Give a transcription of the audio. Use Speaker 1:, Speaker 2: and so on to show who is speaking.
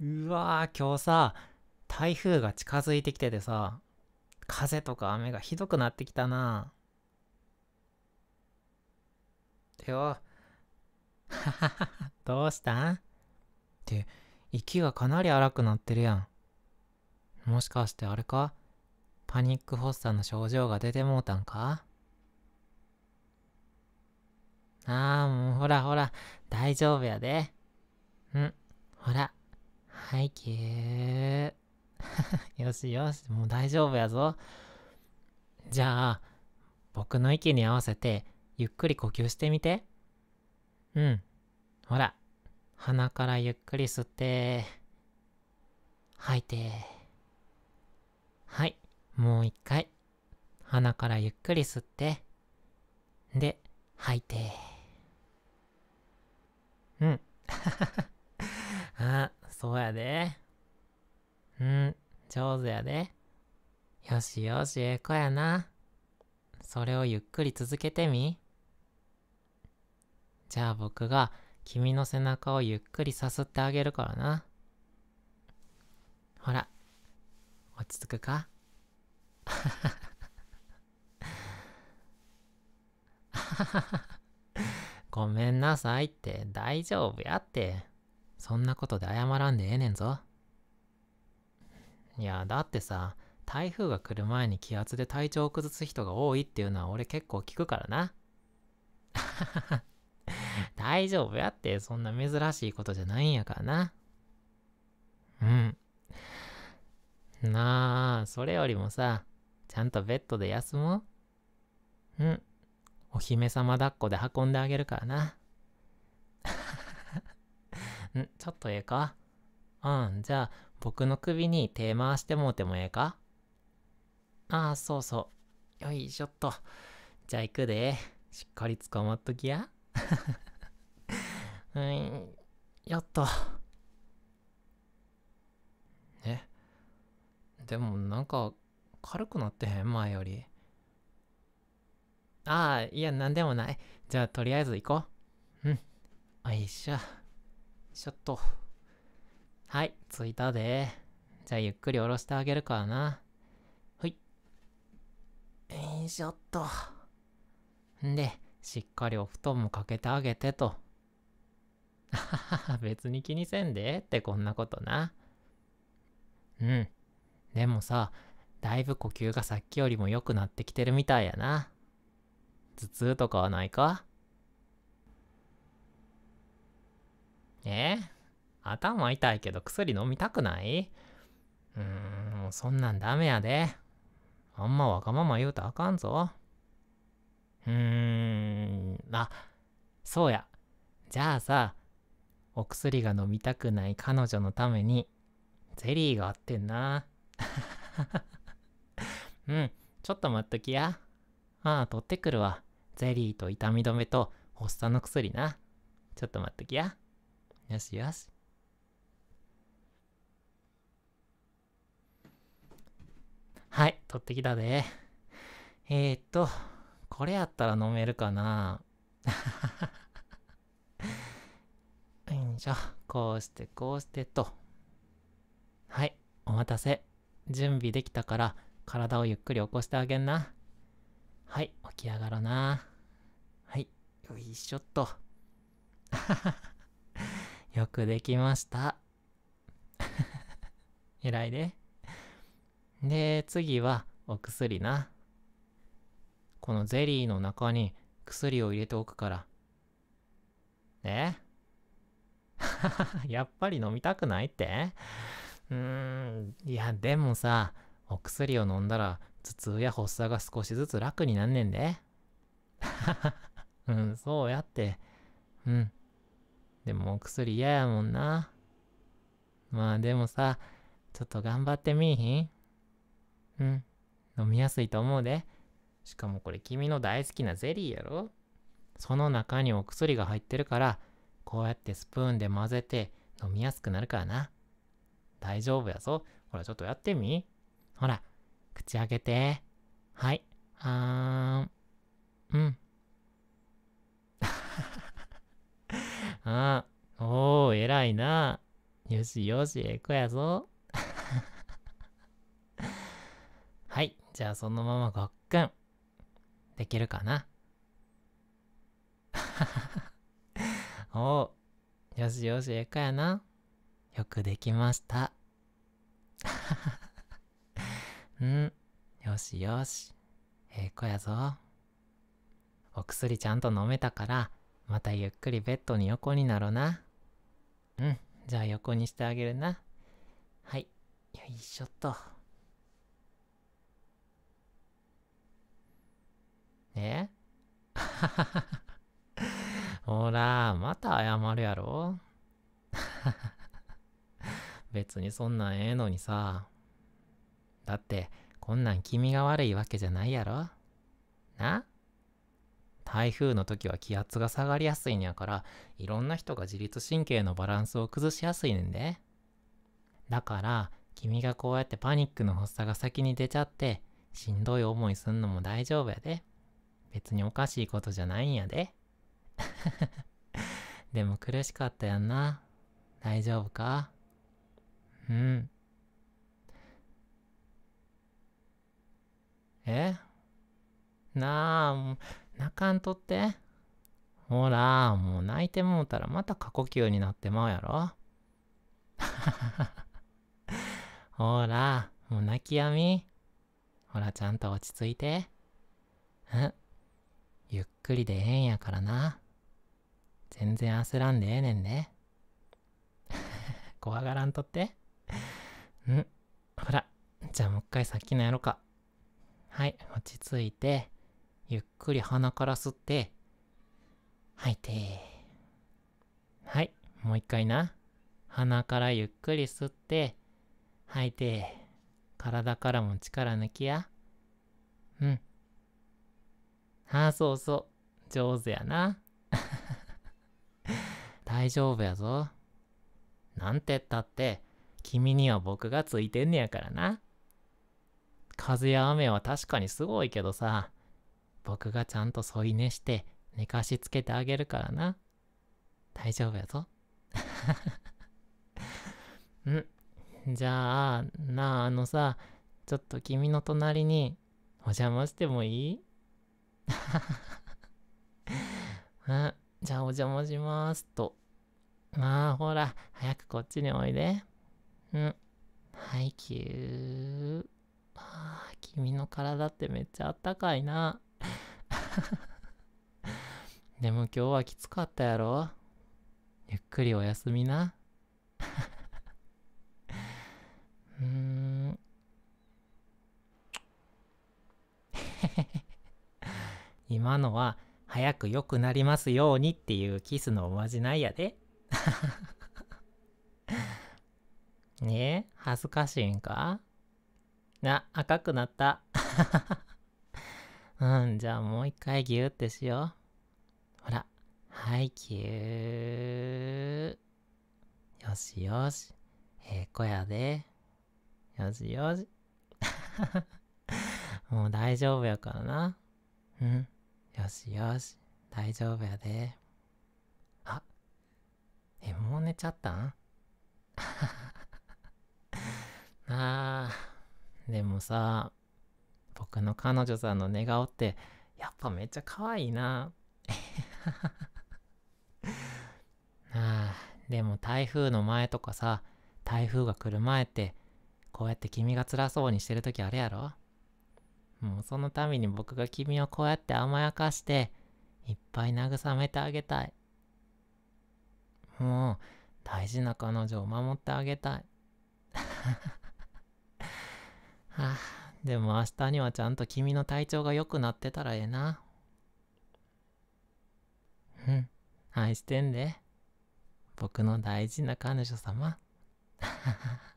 Speaker 1: うわー今日さ台風が近づいてきててさ風とか雨がひどくなってきたなてよ どうしたんって息がかなり荒くなってるやんもしかしてあれかパニック発作の症状が出てもうたんかああもうほらほら大丈夫やでうんほらはい、ー。よしよし、もう大丈夫やぞ。じゃあ、僕の息に合わせて、ゆっくり呼吸してみて。うん。ほら、鼻からゆっくり吸って、吐いて。はい、もう一回。鼻からゆっくり吸って、で、吐いて。うん。あ、そうやで。うん、上手やで。よしよし、ええ子やな。それをゆっくり続けてみ。じゃあ僕が君の背中をゆっくりさすってあげるからな。ほら、落ち着くか ごめんなさいって大丈夫やって。そんなことで謝らんでええねんぞ。いや、だってさ、台風が来る前に気圧で体調を崩す人が多いっていうのは俺結構聞くからな。大丈夫やって、そんな珍しいことじゃないんやからな。うん。なあ、それよりもさ、ちゃんとベッドで休もう。うん。お姫様抱っこで運んであげるからな。んちょっとええかうん、じゃあ僕の首に手回してもうてもええかああ、そうそう。よいしょっと。じゃあ行くで。しっかり捕まっときや。うん、やっと。えでもなんか軽くなってへん前より。ああ、いや、なんでもない。じゃあとりあえず行こう。うん。よいしょ。ちょっと。はい、着いたで。じゃあゆっくり下ろしてあげるからな。はい。よいしょっと。んで、しっかりお布団もかけてあげてと。あはは、別に気にせんでってこんなことな。うん。でもさ、だいぶ呼吸がさっきよりも良くなってきてるみたいやな。頭痛とかはないかえ頭痛いけど薬飲みたくないうーん、もうそんなんダメやで。あんまわがまま言うとあかんぞ。うーん、あ、そうや。じゃあさ、お薬が飲みたくない彼女のために、ゼリーがあってんな。うん、ちょっと待っときや。ああ、取ってくるわ。ゼリーと痛み止めと発作の薬な。ちょっと待っときや。Yes, yes. はい、取ってきたで。えー、っと、これやったら飲めるかなよいしょ。こうして、こうしてと。はい、お待たせ。準備できたから、体をゆっくり起こしてあげんな。はい、起き上がろな。はい、よいしょっと。よくできました。偉いで。で、次はお薬な。このゼリーの中に薬を入れておくから。え やっぱり飲みたくないってうーん、いや、でもさ、お薬を飲んだら頭痛や発作が少しずつ楽になんねんで。うん、そうやって。うん。でもお薬嫌やもんな。まあでもさ、ちょっと頑張ってみいひんうん。飲みやすいと思うで。しかもこれ君の大好きなゼリーやろその中にお薬が入ってるから、こうやってスプーンで混ぜて飲みやすくなるからな。大丈夫やぞ。ほら、ちょっとやってみ。ほら、口開けて。はい。あーん。うん。あ、おお、偉いな。よしよし、えこやぞ。はい、じゃあそのままごっくん。できるかな。おお、よしよし、えこやな。よくできました。うん、よしよし。ええ子やぞ。お薬ちゃんと飲めたから、またゆっくりベッドに横になろうな。うん、じゃあ横にしてあげるな。はい、よいしょっと。え ほら、また謝るやろ 別にそんなんええのにさ。だって、こんなん君が悪いわけじゃないやろな台風の時は気圧が下がりやすいんやから、いろんな人が自律神経のバランスを崩しやすいねんで。だから、君がこうやってパニックの発作が先に出ちゃって、しんどい思いすんのも大丈夫やで。別におかしいことじゃないんやで。でも苦しかったやんな。大丈夫かうん。えなあ、泣かんとって。ほら、もう泣いてもうたらまた過呼吸になってまうやろ。ほら、もう泣きやみ。ほら、ちゃんと落ち着いて。んゆっくりでええんやからな。全然焦らんでええねんで。怖がらんとって。んほら、じゃあもう一回さっきのやろか。はい、落ち着いて。ゆっくり鼻から吸って、吐いて。はい、もう一回な。鼻からゆっくり吸って、吐いて。体からも力抜きや。うん。ああ、そうそう。上手やな。大丈夫やぞ。なんてったって、君には僕がついてんねやからな。風や雨は確かにすごいけどさ、僕がちゃんと添い寝して寝かしつけてあげるからな。大丈夫やぞ。んじゃあ、なあ、あのさ、ちょっと君の隣にお邪魔してもいいあ じゃあお邪魔しますと。まあほら、早くこっちにおいで。うん。はい、キュー。あ君の体ってめっちゃあったかいな。でも今日はきつかったやろゆっくりおやすみな。うーん。今のは早く良くなりますようにっていうキスのおまじないやで。ねえ、恥ずかしいんかな、赤くなった。うん、じゃあもう一回ギューってしよう。ほら、はい、ぎゅー。よしよし。ええー、子やで。よしよし。もう大丈夫やからな。うん。よしよし。大丈夫やで。あ、え、もう寝ちゃったん あでもさ、僕の彼女さんの寝顔って、やっぱめっちゃ可愛いな。ああ、でも台風の前とかさ、台風が来る前って、こうやって君が辛そうにしてる時あるやろもうそのために僕が君をこうやって甘やかして、いっぱい慰めてあげたい。もう、大事な彼女を守ってあげたい。は あでも明日にはちゃんと君の体調が良くなってたらええな。うん、愛してんで。僕の大事な彼女様。